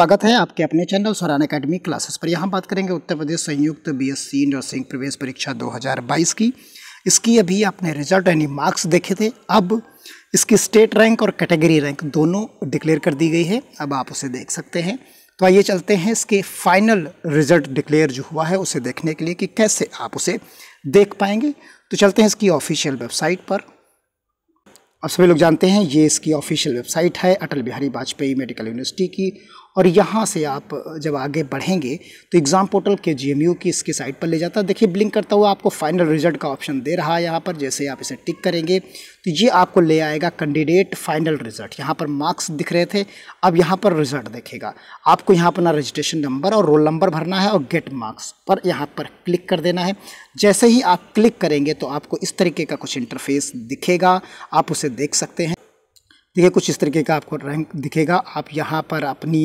स्वागत है आपके अपने चैनल सोरान अकेडमी क्लासेस पर यहाँ बात करेंगे उत्तर प्रदेश संयुक्त बीएससी नर्सिंग प्रवेश परीक्षा 2022 की इसकी अभी आपने रिजल्ट यानी मार्क्स देखे थे अब इसकी स्टेट रैंक और कैटेगरी रैंक दोनों डिक्लेयर कर दी गई है अब आप उसे देख सकते हैं तो आइए चलते हैं इसके फाइनल रिजल्ट डिक्लेयर जो हुआ है उसे देखने के लिए कि कैसे आप उसे देख पाएंगे तो चलते हैं इसकी ऑफिशियल वेबसाइट पर आप सभी लोग जानते हैं ये इसकी ऑफिशियल वेबसाइट है अटल बिहारी वाजपेयी मेडिकल यूनिवर्सिटी की और यहाँ से आप जब आगे बढ़ेंगे तो एग्ज़ाम पोर्टल के जी की इसकी साइट पर ले जाता है देखिए ब्लिंक करता हुआ आपको फाइनल रिजल्ट का ऑप्शन दे रहा है यहाँ पर जैसे आप इसे टिक करेंगे तो ये आपको ले आएगा कैंडिडेट फाइनल रिजल्ट यहाँ पर मार्क्स दिख रहे थे अब यहाँ पर रिजल्ट देखेगा आपको यहाँ अपना रजिस्ट्रेशन नंबर और रोल नंबर भरना है और गेट मार्क्स पर यहाँ पर क्लिक कर देना है जैसे ही आप क्लिक करेंगे तो आपको इस तरीके का कुछ इंटरफेस दिखेगा आप उसे देख सकते हैं देखिए कुछ इस तरीके का आपको रैंक दिखेगा आप यहाँ पर अपनी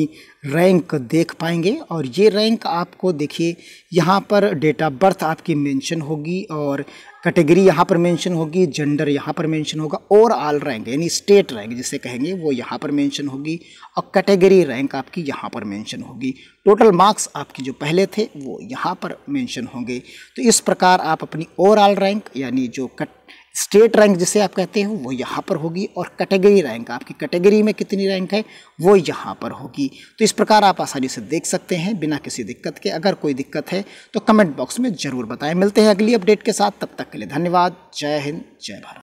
रैंक देख पाएंगे और ये रैंक आपको देखिए यहाँ पर डेट ऑफ बर्थ आपकी मेंशन होगी और कैटेगरी यहाँ पर मेंशन होगी जेंडर यहाँ पर मेंशन होगा ओवरऑल रैंक यानी स्टेट रैंक जिसे कहेंगे वो यहाँ पर मेंशन होगी और कैटेगरी रैंक आपकी यहाँ पर मेंशन होगी टोटल मार्क्स आपकी जो पहले थे वो यहाँ पर मेंशन होंगे तो इस प्रकार आप अपनी ओवरऑल रैंक यानी जो कट स्टेट रैंक जिसे आप कहते हैं वो यहाँ पर होगी और कैटेगरी रैंक आपकी कैटेगरी में कितनी रैंक है वो यहाँ पर होगी तो इस प्रकार आप आसानी से देख सकते हैं बिना किसी दिक्कत के अगर कोई दिक्कत है तो कमेंट बॉक्स में ज़रूर बताएं मिलते हैं अगली अपडेट के साथ तब तक के लिए धन्यवाद जय हिंद जय भारत